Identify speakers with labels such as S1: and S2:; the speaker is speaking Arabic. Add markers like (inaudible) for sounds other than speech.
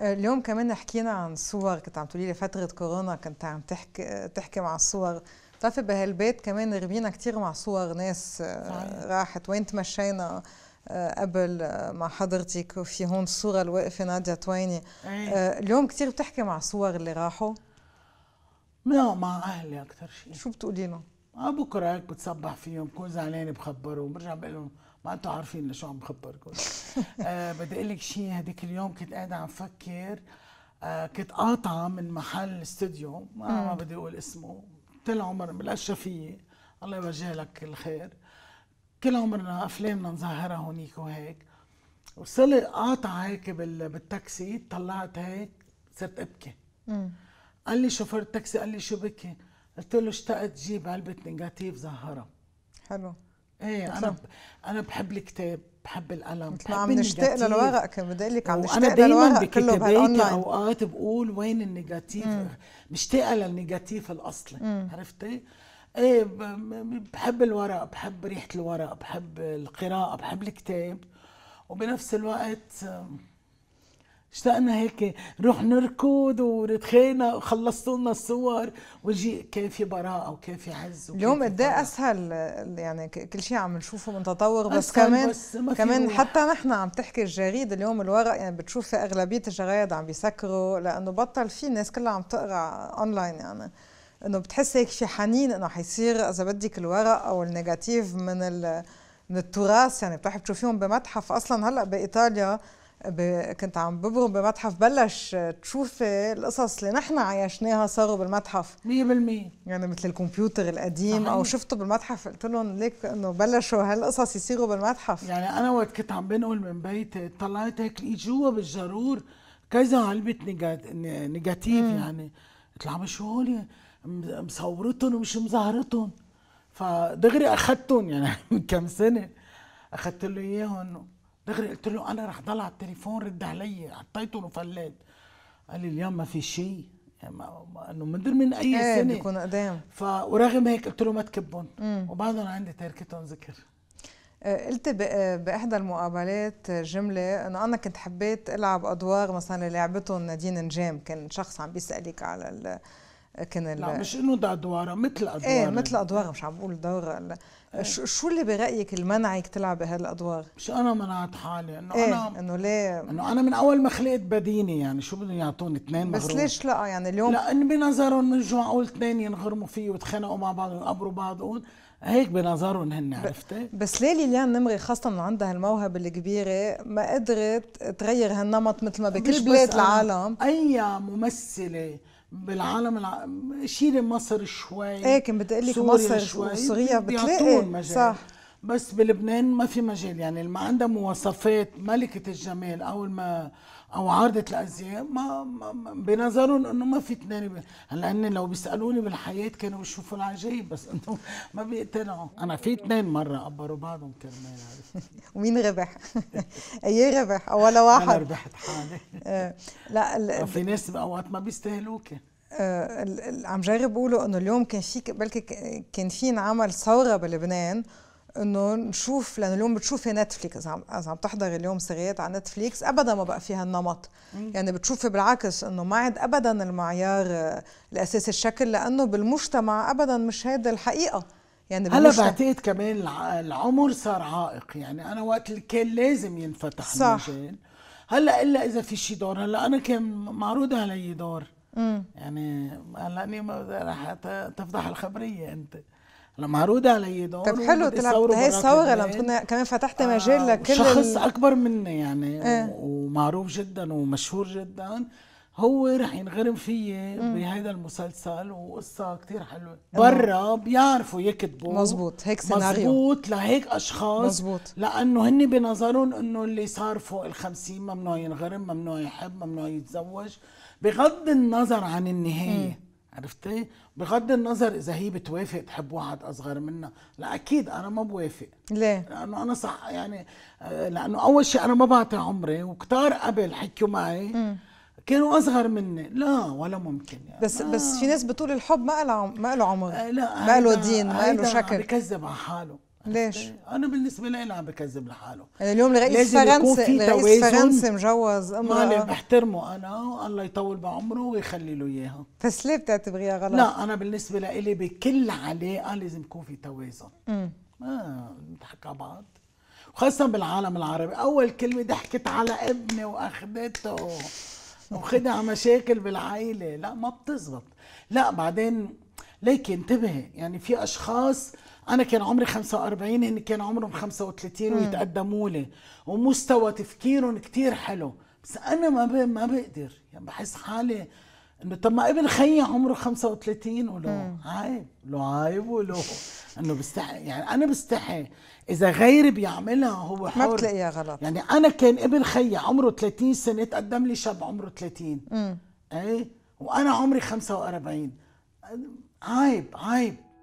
S1: اليوم كمان حكينا عن صور كنت عم تقولي لي فتره كورونا كنت عم تحكي تحكي مع الصور بتعرفي بهالبيت كمان ربينا كثير مع صور ناس آه، راحت وين تمشينا آه، قبل آه، مع حضرتك وفي هون الصورة الواقفة ناديا نادية تويني إيه. اليوم كثير بتحكي مع صور اللي راحوا؟ لا مع أهلي أكثر شيء شو بتقولي لهم؟
S2: اه بكره هيك بتصبح فيهم بكون زعلانه بخبرهم برجع بقول لهم ما انتم عارفين لشو عم بخبركم (laughs) آه بدي اقول لك شيء هذيك اليوم كنت قاعده عم فكر آه كنت قاطعه من محل استوديو ما, ما بدي اقول اسمه طلع عمر بالاشرفيه الله يوجه لك الخير كل عمرنا افلامنا نظهرها هونيك وهيك وصلت قاطعه هيك بالتاكسي طلعت هيك صرت ابكي قال لي شوفر التاكسي قال لي شو بكي قلت له اشتقت جيب علبه نيجاتيف زهره حلو ايه انا انا بحب الكتاب بحب القلم بحب عم نشتاق للورق كان بدي اقول لك عم نشتاق للورق كله بهالاونلاين اوقات بقول وين النيجاتيف مشتاقه للنيجاتيف الاصلي عرفتي؟ ايه بحب الورق بحب ريحه الورق بحب القراءه بحب الكتاب وبنفس الوقت اشتقنا هيك نروح نركض ونتخانق وخلصتوا لنا الصور وجي كان في براءه وكان في عز اليوم قد ايه اسهل يعني كل شيء عم نشوفه
S1: من تطور بس كمان بس كمان حتى نحن عم تحكي الجريد اليوم الورق يعني بتشوفي اغلبيه الجرايد عم بيسكروا لانه بطل في الناس كلها عم تقرا اونلاين يعني انه بتحس هيك في حنين انه حيصير اذا بدك الورق او النيجاتيف من من التراث يعني بتروحي بتشوفيهم بمتحف اصلا هلا بايطاليا ب... كنت عم ببرم بمتحف بلش تشوفي القصص اللي نحن عايشناها صاروا بالمتحف 100%
S2: يعني مثل الكمبيوتر القديم او شفته
S1: بالمتحف قلت لهم ليك انه بلشوا
S2: هالقصص يصيروا بالمتحف يعني انا وقت كنت عم بنقل من بيتي طلعت هيك لقيت جوا بالجرور كذا علبه نيجاتيف يعني قلت لهم شو هول مصورتهم ومش مظهرتهم فدغري اخذتهم يعني (laughs) من كم سنه اخذت له اياهم دغري قلت له انا رح ضل على التليفون رد علي حطيته له قال لي اليوم ما في شيء يعني انه انه دون من اي ايه سنه بيكون قدام ف ورغم هيك قلت له ما تكبهم وبعدهم عندي تركتهم ذكر
S1: آه، قلت آه، باحدى المقابلات جمله انه انا كنت حبيت العب ادوار مثلا اللي لعبتهم نادين نجام كان شخص عم بيسالك على كان لا مش
S2: انه ده ادواره مثل إيه، ادواره ايه مثل
S1: ادواره مش عم بقول دورها ايه. شو اللي برايك اللي منعك تلعب بهالادوار؟ مش انا منعت حالي انه ايه انا
S2: انه ليه انه انا من اول ما خلقت بديني يعني شو بدهم يعطوني اثنين بس مغروم. ليش
S1: لا يعني اليوم
S2: لان بنظرهم من شو معقول اثنين ينغرموا فيه ويتخانقوا مع بعض ويقبروا بعضهم هيك بنظرهم هن عرفتي بس
S1: ليه ليليان نمري خاصة انه عندها الموهبة الكبيرة ما قدرت تغير هالنمط مثل ما بكل بلاد العالم
S2: أي ممثلة بالعالم الع... شيل مصر شوي ايه كان بدي اقول لك مصر شوي وسوريا بتلاقي إيه؟ صح بس بلبنان ما في مجال يعني اللي ما عندها مواصفات ملكة الجمال أو ما أو عارضة الأزياء ما, ما بنظرهم إنه ما في اثنين هلا لو بيسألوني بالحياة كانوا بيشوفوا العجيب بس إنه ما بيقتنعوا أنا في اثنين مرة قبروا بعضهم كرمال
S1: ومين (laughs) ربح؟ (laughs) أي ربح؟ ولا واحد أنا ربحت حالي (laughs) آه، لا ال... في ناس أوقات ما بيستاهلوكي آه، عم جرب اقوله انه اليوم كان في بلكي كان في انعمل ثوره بلبنان انه نشوف لانه اليوم بتشوفي نتفليكس اذا عم اذا عم تحضري اليوم سريات على نتفليكس ابدا ما بقى فيها النمط يعني بتشوفي بالعكس انه ما عاد ابدا المعيار آه، الاساسي الشكل لانه بالمجتمع ابدا مش هيدا الحقيقه يعني هلا بعتقد
S2: كمان العمر صار عائق يعني انا وقت كان لازم ينفتح صح. المجال هلا الا اذا في شي دور هلا انا كان معروض علي دور مم. يعني هلا رح تفضح الخبريه انت إيه؟ لما هرد على دور طب حلو تلعب هي الصوغه لما تكون
S1: كمان فتحت آه، مجال آه لكل شخص اكبر
S2: مني يعني آه. ومعروف جدا ومشهور جدا هو رح ينغرم فيي بهذا المسلسل وقصة كتير حلوة برا بيعرفوا يكتبوا مزبوط هيك سيناريو مزبوط لهيك أشخاص مزبوط لأنه هن بنظرهم إنه اللي صار فوق الخمسين ممنوع ينغرم ممنوع يحب ممنوع يتزوج بغض النظر عن النهاية مم. عرفتي إيه؟ بغض النظر اذا هي بتوافق تحب واحد اصغر منها لا اكيد انا ما بوافق ليه لانه انا صح يعني آه، لانه اول شيء انا ما بعطي عمري وكتار قبل حكوا معي م. كانوا اصغر مني لا ولا ممكن يعني. بس آه. بس في ناس بتقول الحب ما له ما له عمر آه لا ما له دين ما له شكل بكذب على حاله ليش؟ انا بالنسبه لي عم بكذب لحاله يعني اليوم رئيس فرنسا رئيس فرنسا مجوز امراه مالي بحترمه انا والله يطول بعمره ويخلي له اياها
S1: بس ليه بتعتبريها
S2: غلط؟ لا انا بالنسبه لي بكل علاقه لازم يكون في توازن امم ما نضحك على بعض وخاصة بالعالم العربي أول كلمة ضحكت على ابني وأخذته وخدع مشاكل بالعائلة لا ما بتزبط لا بعدين ليكي انتبهي يعني في أشخاص انا كان عمري 45 هن كان عمرهم 35 ويتقدموا لي ومستوى تفكيرهم كتير حلو بس انا ما ب... ما بقدر يعني بحس حالي انه طب ما ابن خيي عمره 35 ولو عيب لو عيب ولو انه بستحي يعني انا بستحي اذا غيري بيعملها هو حر ما بتلاقيها غلط يعني انا كان ابن خيي عمره 30 سنه تقدم لي شاب عمره 30 امم ايه وانا عمري 45 عيب عيب